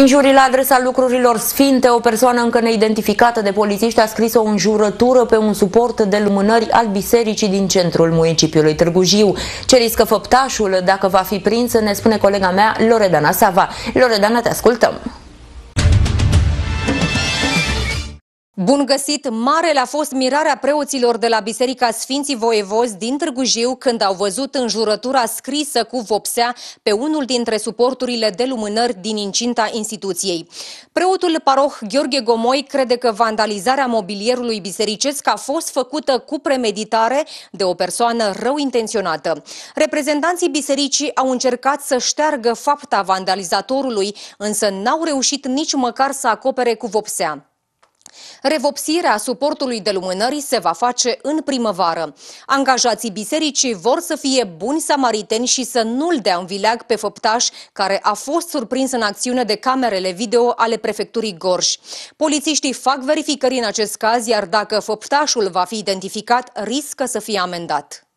Injurii la adresa lucrurilor sfinte, o persoană încă neidentificată de polițiști a scris o înjurătură pe un suport de lumânări al bisericii din centrul municipiului Târgu Jiu. Ce riscă făptașul dacă va fi prins, ne spune colega mea Loredana Sava. Loredana, te ascultăm! Bun găsit! Mare a fost mirarea preoților de la Biserica Sfinții Voievozi din Târgu Jiu când au văzut în jurătura scrisă cu vopsea pe unul dintre suporturile de lumânări din incinta instituției. Preotul paroh Gheorghe Gomoi crede că vandalizarea mobilierului bisericesc a fost făcută cu premeditare de o persoană rău intenționată. Reprezentanții bisericii au încercat să șteargă fapta vandalizatorului, însă n-au reușit nici măcar să acopere cu vopsea. Revopsirea suportului de lumânări se va face în primăvară. Angajații bisericii vor să fie buni samariteni și să nu-l dea în vileag pe făptaș care a fost surprins în acțiune de camerele video ale prefecturii Gorj. Polițiștii fac verificări în acest caz, iar dacă făptașul va fi identificat, riscă să fie amendat.